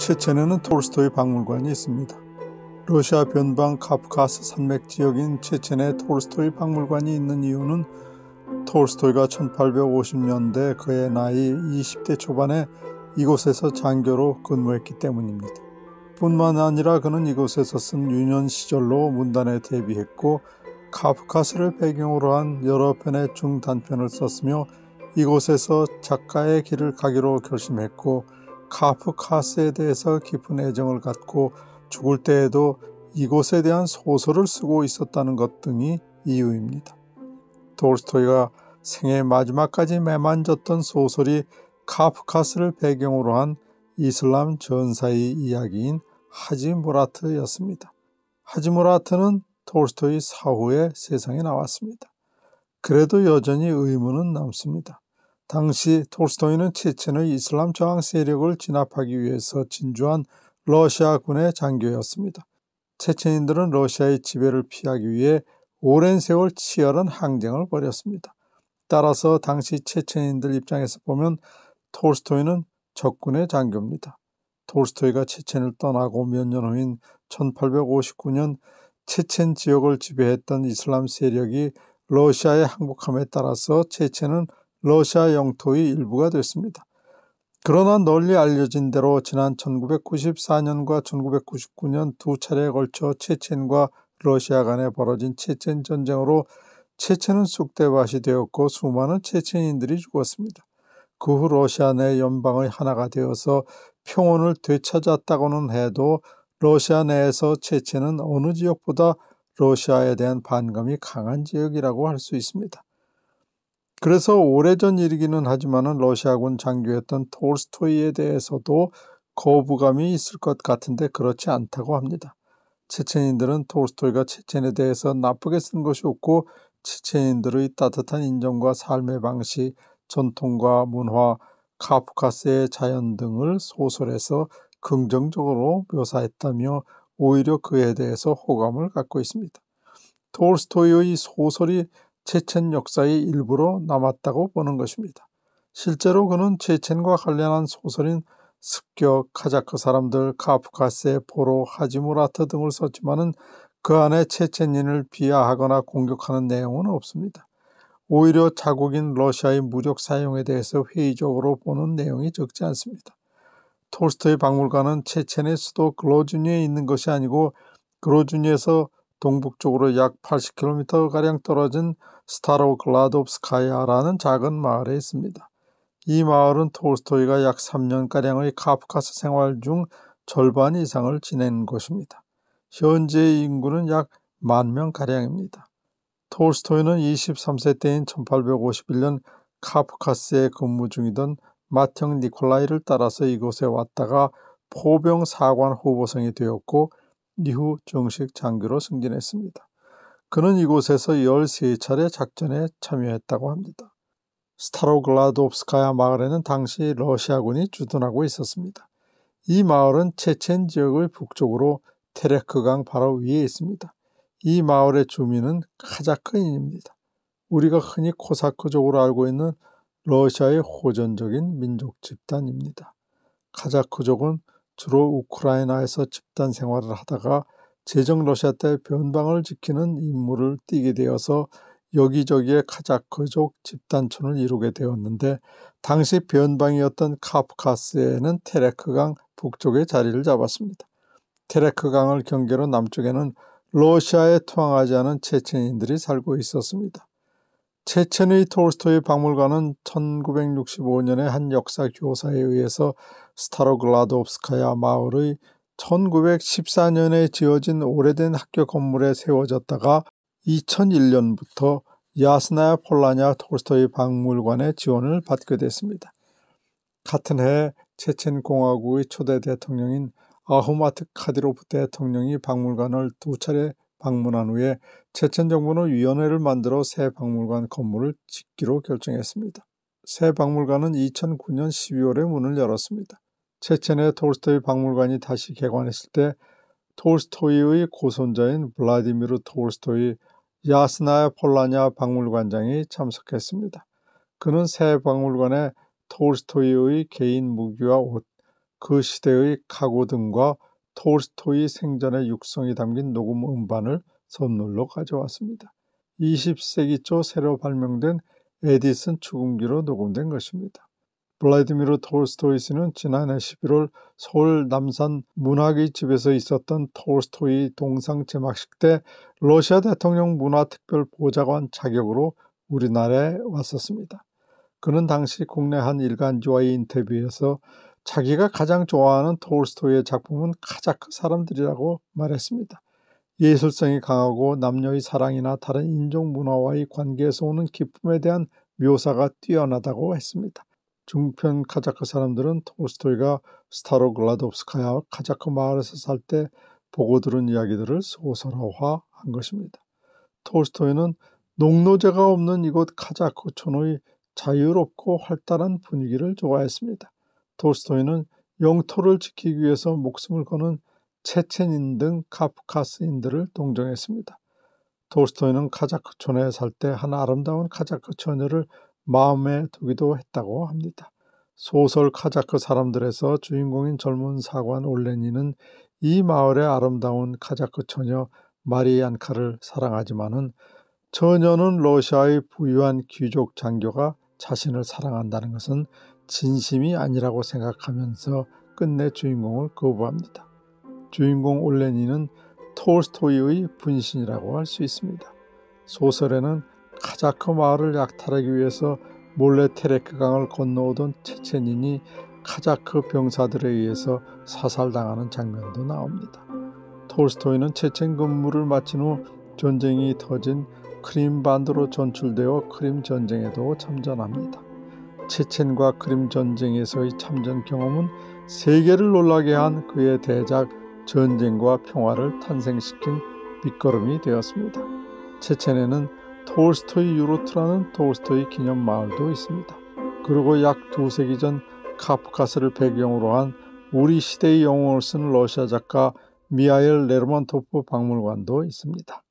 체첸에는 톨스토이 박물관이 있습니다. 러시아 변방 카프카스 산맥 지역인 체첸에 톨스토이 박물관이 있는 이유는 톨스토이가 1850년대 그의 나이 20대 초반에 이곳에서 장교로 근무했기 때문입니다. 뿐만 아니라 그는 이곳에서 쓴 유년 시절로 문단에 데뷔했고 카프카스를 배경으로 한 여러 편의 중단편을 썼으며 이곳에서 작가의 길을 가기로 결심했고 카프카스에 대해서 깊은 애정을 갖고 죽을 때에도 이곳에 대한 소설을 쓰고 있었다는 것 등이 이유입니다. 돌스토이가 생애 마지막까지 매만졌던 소설이 카프카스를 배경으로 한 이슬람 전사의 이야기인 하지 모라트였습니다. 하지 모라트는 돌스토이 사후에 세상에 나왔습니다. 그래도 여전히 의문은 남습니다. 당시 톨스토이는 체첸의 이슬람 저항 세력을 진압하기 위해서 진주한 러시아군의 장교였습니다. 체첸인들은 러시아의 지배를 피하기 위해 오랜 세월 치열한 항쟁을 벌였습니다. 따라서 당시 체첸인들 입장에서 보면 톨스토이는 적군의 장교입니다. 톨스토이가 체첸을 떠나고 몇 년 후인 1859년 체첸 지역을 지배했던 이슬람 세력이 러시아의 항복함에 따라서 체첸은 러시아 영토의 일부가 됐습니다. 그러나 널리 알려진 대로 지난 1994년과 1999년 두 차례에 걸쳐 체첸과 러시아 간에 벌어진 체첸 전쟁으로 체첸은 쑥대밭이 되었고 수많은 체첸인들이 죽었습니다. 그 후 러시아 내 연방의 하나가 되어서 평온을 되찾았다고는 해도 러시아 내에서 체첸은 어느 지역보다 러시아에 대한 반감이 강한 지역이라고 할 수 있습니다. 그래서 오래전 일이기는 하지만은 러시아군 장교였던 톨스토이에 대해서도 거부감이 있을 것 같은데 그렇지 않다고 합니다. 체첸인들은 톨스토이가 체첸에 대해서 나쁘게 쓴 것이 없고 체첸인들의 따뜻한 인정과 삶의 방식, 전통과 문화, 카프카스의 자연 등을 소설에서 긍정적으로 묘사했다며 오히려 그에 대해서 호감을 갖고 있습니다. 톨스토이의 소설이 최첸 역사의 일부로 남았다고 보는 것입니다. 실제로 그는 최첸과 관련한 소설인 습격, 카자크 사람들, 카프카세, 포로, 하지무라트 등을 썼지만은 그 안에 최첸인을 비하하거나 공격하는 내용은 없습니다. 오히려 자국인 러시아의 무력 사용에 대해서 회의적으로 보는 내용이 적지 않습니다. 톨스토의 박물관은 체첸의 수도 그로즈니에 있는 것이 아니고 그로즈니에서 동북쪽으로 약 80km가량 떨어진 스타로글라돕스카야라는 작은 마을에 있습니다. 이 마을은 톨스토이가 약 3년가량의 카프카스 생활 중 절반 이상을 지낸 곳입니다. 현재 인구는 약 만 명가량입니다. 톨스토이는 23세 때인 1851년 카프카스에 근무 중이던 마청 니콜라이를 따라서 이곳에 왔다가 포병 사관 후보성이 되었고 이후 정식 장교로 승진했습니다. 그는 이곳에서 13차례 작전에 참여했다고 합니다. 스타로글라도프스카야 마을에는 당시 러시아군이 주둔하고 있었습니다. 이 마을은 체첸 지역의 북쪽으로 테레크강 바로 위에 있습니다. 이 마을의 주민은 카자크인입니다. 우리가 흔히 코사크족으로 알고 있는 러시아의 호전적인 민족 집단입니다. 카자크족은 주로 우크라이나에서 집단 생활을 하다가 제정 러시아 때 변방을 지키는 임무를 띠게 되어서 여기저기에 카자크족 집단촌을 이루게 되었는데 당시 변방이었던 카프카스에는 테레크강 북쪽에 자리를 잡았습니다. 테레크강을 경계로 남쪽에는 러시아에 투항하지 않은 체첸인들이 살고 있었습니다. 체첸의 톨스토이 박물관은 1965년에 한 역사 교사에 의해서 스타로글라도프스카야 마을의 1914년에 지어진 오래된 학교 건물에 세워졌다가 2001년부터 야스나야 폴라냐 톨스토이 박물관의 지원을 받게 됐습니다. 같은 해 체첸 공화국의 초대 대통령인 아흐마트 카디로프 대통령이 박물관을 두 차례 방문한 후에 최첸 정부는 위원회를 만들어 새 박물관 건물을 짓기로 결정했습니다. 새 박물관은 2009년 12월에 문을 열었습니다. 최첸의 톨스토이 박물관이 다시 개관했을 때 톨스토이의 고손자인 블라디미르 톨스토이 야스나야 폴라냐 박물관장이 참석했습니다. 그는 새 박물관에 톨스토이의 개인 무기와 옷, 그 시대의 카고 등과 톨스토이 생전의 육성이 담긴 녹음 음반을 선물로 가져왔습니다. 20세기 초 새로 발명된 에디슨 추궁기로 녹음된 것입니다. 블라이드미르 톨스토이스는 지난해 11월 서울 남산 문학의 집에서 있었던 톨스토이 동상 제막식 때 러시아 대통령 문화특별보좌관 자격으로 우리나라에 왔었습니다. 그는 당시 국내 한 일간지와의 인터뷰에서 자기가 가장 좋아하는 톨스토이의 작품은 카자크 사람들이라고 말했습니다. 예술성이 강하고 남녀의 사랑이나 다른 인종 문화와의 관계에서 오는 기쁨에 대한 묘사가 뛰어나다고 했습니다. 중편 카자크 사람들은 톨스토이가 스타로글라도스카야 카자크 마을에서 살 때 보고 들은 이야기들을 소설화한 것입니다. 톨스토이는 농노제가 없는 이곳 카자크촌의 자유롭고 활달한 분위기를 좋아했습니다. 톨스토이는 영토를 지키기 위해서 목숨을 거는 체첸인 등 카프카스인들을 동정했습니다. 톨스토이는 카자크촌에 살 때 한 아름다운 카자크 처녀를 마음에 두기도 했다고 합니다. 소설 카자크 사람들에서 주인공인 젊은 사관 올레니는 이 마을의 아름다운 카자크 처녀 마리안카를 사랑하지만은 처녀는 러시아의 부유한 귀족 장교가 자신을 사랑한다는 것은 진심이 아니라고 생각하면서 끝내 주인공을 거부합니다. 주인공 올레니는 톨스토이의 분신이라고 할 수 있습니다. 소설에는 카자크 마을을 약탈하기 위해서 몰래 테레크강을 건너오던 체첸인이 카자크 병사들에 의해서 사살당하는 장면도 나옵니다. 톨스토이는 체첸 근무를 마친 후 전쟁이 터진 크림반도로 전출되어 크림 전쟁에도 참전합니다. 체첸과 크림 전쟁에서의 참전 경험은 세계를 놀라게 한 그의 대작 전쟁과 평화를 탄생시킨 밑거름이 되었습니다. 체첸에는 톨스토이 유로트라는 톨스토이 기념 마을도 있습니다. 그리고 약두 세기 전 카프카스를 배경으로 한 우리 시대의 영웅을 쓴 러시아 작가 미하일 레르만토프 박물관도 있습니다.